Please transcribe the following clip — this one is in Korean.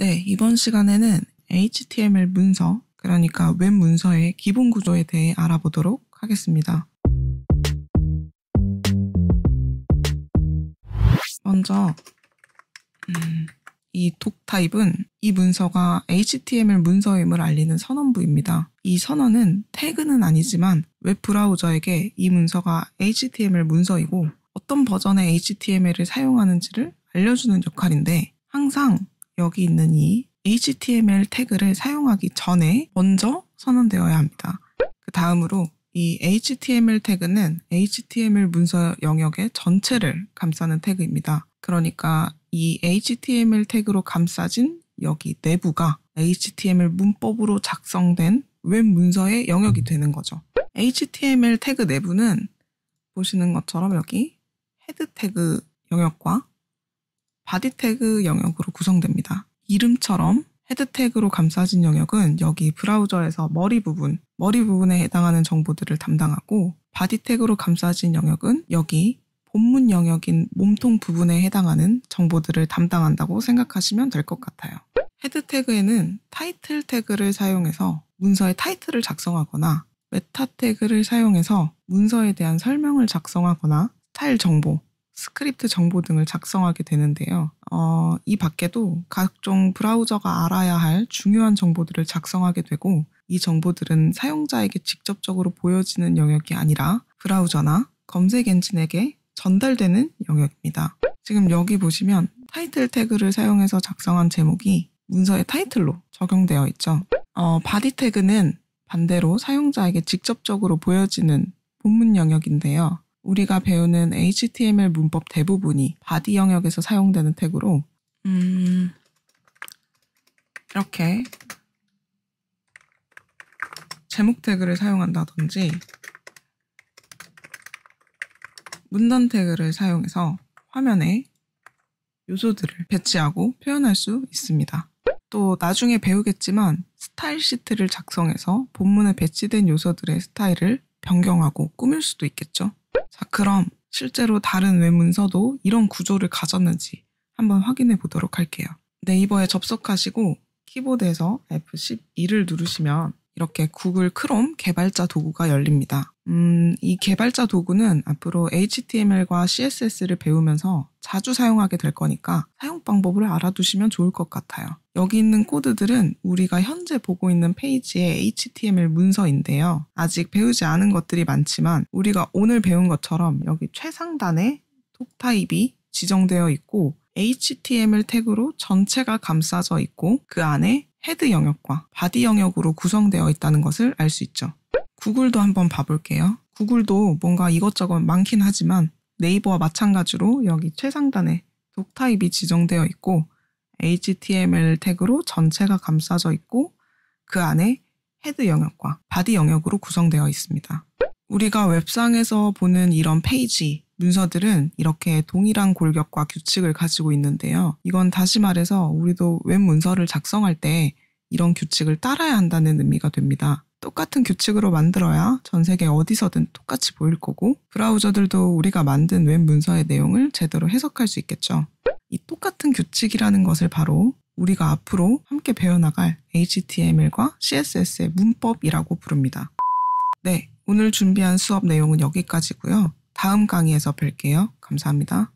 네, 이번 시간에는 HTML 문서, 그러니까 웹 문서의 기본 구조에 대해 알아보도록 하겠습니다. 먼저 음, 이 독타입은 이 문서가 HTML 문서임을 알리는 선언부입니다. 이 선언은 태그는 아니지만 웹 브라우저에게 이 문서가 HTML 문서이고 어떤 버전의 HTML을 사용하는지를 알려주는 역할인데 항상 여기 있는 이 HTML 태그를 사용하기 전에 먼저 선언되어야 합니다. 그 다음으로 이 HTML 태그는 HTML 문서 영역의 전체를 감싸는 태그입니다. 그러니까 이 HTML 태그로 감싸진 여기 내부가 HTML 문법으로 작성된 웹 문서의 영역이 되는 거죠. HTML 태그 내부는 보시는 것처럼 여기 헤드 태그 영역과 바디 태그 영역으로 구성됩니다. 이름처럼 헤드 태그로 감싸진 영역은 여기 브라우저에서 머리 부분, 머리 부분에 해당하는 정보들을 담당하고 바디 태그로 감싸진 영역은 여기 본문 영역인 몸통 부분에 해당하는 정보들을 담당한다고 생각하시면 될 것 같아요. 헤드 태그에는 타이틀 태그를 사용해서 문서의 타이틀을 작성하거나 메타 태그를 사용해서 문서에 대한 설명을 작성하거나 스타일 정보, 스크립트 정보 등을 작성하게 되는데요. 어, 이 밖에도 각종 브라우저가 알아야 할 중요한 정보들을 작성하게 되고 이 정보들은 사용자에게 직접적으로 보여지는 영역이 아니라 브라우저나 검색 엔진에게 전달되는 영역입니다. 지금 여기 보시면 타이틀 태그를 사용해서 작성한 제목이 문서의 타이틀로 적용되어 있죠. 어, 바디 태그는 반대로 사용자에게 직접적으로 보여지는 본문 영역인데요. 우리가 배우는 HTML 문법 대부분이 바디 영역에서 사용되는 태그로 음, 이렇게 제목 태그를 사용한다든지 문단 태그를 사용해서 화면에 요소들을 배치하고 표현할 수 있습니다. 또 나중에 배우겠지만 스타일 시트를 작성해서 본문에 배치된 요소들의 스타일을 변경하고 꾸밀 수도 있겠죠. 자, 그럼 실제로 다른 외문서도 이런 구조를 가졌는지 한번 확인해 보도록 할게요. 네이버에 접속하시고 키보드에서 F12를 누르시면 이렇게 구글 크롬 개발자 도구가 열립니다. 음, 이 개발자 도구는 앞으로 HTML과 CSS를 배우면서 자주 사용하게 될 거니까 사용 방법을 알아두시면 좋을 것 같아요. 여기 있는 코드들은 우리가 현재 보고 있는 페이지의 HTML 문서인데요. 아직 배우지 않은 것들이 많지만 우리가 오늘 배운 것처럼 여기 최상단에 톡타입이 지정되어 있고 HTML 태그로 전체가 감싸져 있고 그 안에 헤드 영역과 바디 영역으로 구성되어 있다는 것을 알 수 있죠. 구글도 한번 봐볼게요. 구글도 뭔가 이것저것 많긴 하지만 네이버와 마찬가지로 여기 최상단에 독타입이 지정되어 있고 HTML 태그로 전체가 감싸져 있고 그 안에 헤드 영역과 바디 영역으로 구성되어 있습니다. 우리가 웹상에서 보는 이런 페이지, 문서들은 이렇게 동일한 골격과 규칙을 가지고 있는데요. 이건 다시 말해서 우리도 웹 문서를 작성할 때 이런 규칙을 따라야 한다는 의미가 됩니다. 똑같은 규칙으로 만들어야 전 세계 어디서든 똑같이 보일 거고 브라우저들도 우리가 만든 웹 문서의 내용을 제대로 해석할 수 있겠죠. 이 똑같은 규칙이라는 것을 바로 우리가 앞으로 함께 배워나갈 HTML과 CSS의 문법이라고 부릅니다. 네, 오늘 준비한 수업 내용은 여기까지고요. 다음 강의에서 뵐게요. 감사합니다.